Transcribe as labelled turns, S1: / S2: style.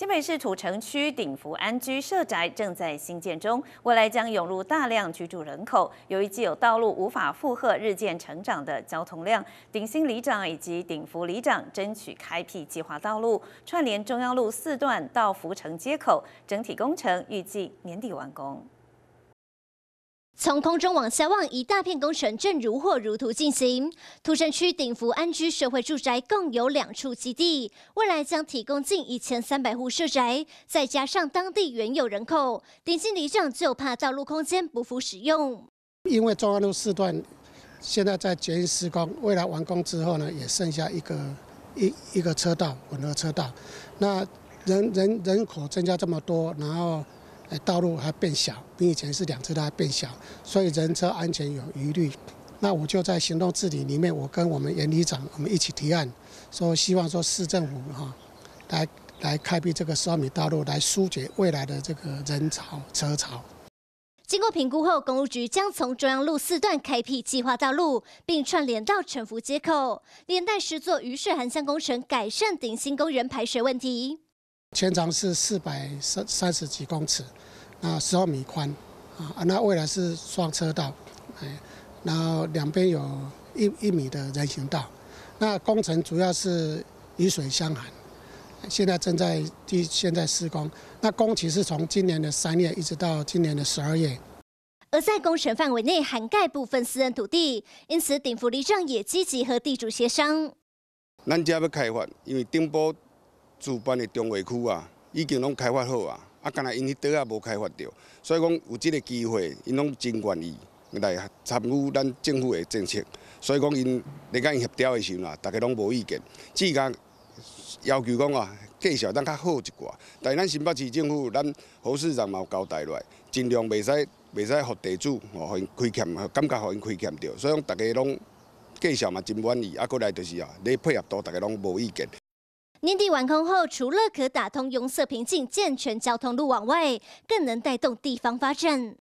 S1: 新北市土城区鼎福安居社宅正在新建中，未来将涌入大量居住人口。由于既有道路无法负荷日渐成长的交通量，鼎新里长以及鼎福里长争取开辟计划道路，串联中央路四段到福城街口，整体工程预计年底完工。
S2: 从空中往下望，一大片工程正如火如荼进行。土山区鼎福安居社会住宅共有两处基地，未来将提供近一千三百户社宅，再加上当地原有人口，鼎新离涨就怕道路空间不符使用。
S3: 因为中安路四段现在在全力施工，未来完工之后呢，也剩下一个一一个车道混合车道，那人人人口增加这么多，然后。道路还变小，比以前是两车道还变小，所以人车安全有疑虑。那我就在行动治理里面，我跟我们严里长我们一起提案，说希望说市政府哈，来来开辟这个十二米道路，来疏解未来的这个人潮车潮。
S2: 经过评估后，公路局将从中央路四段开辟计划道路，并串联到城福街口，连带十座雨水涵箱工程，改善顶新公人排水问题。
S3: 全长是四百三三十几公尺，那十二米宽啊，那未来是双车道，哎，然后两边有一一米的人行道。那工程主要是雨水相涵，现在正在地现在施工。那工期是从今年的三月一直到今年的十二月。
S2: 而在工程范围内涵盖部分私人土地，因此鼎福里长也积极和地主协商。
S4: 咱家要开发，因为顶部。主办的中卫区啊，已经拢开发好啊，啊，干若因迄块啊无开发着，所以讲有即个机会，因拢真愿意来参与咱政府的政策，所以讲因来跟因协调的时阵啊，大家拢无意见，只讲要求讲啊，介绍咱较好一寡，但咱新北市政府咱好事长嘛有交代落，尽量袂使袂使，互地主互因亏欠，感觉互因亏欠着，所以讲大家拢介绍嘛真愿意，啊，佫来就是啊，你配合度大家拢无意见。
S2: 年底完工后，除了可打通拥塞瓶颈、健全交通路网外，更能带动地方发展。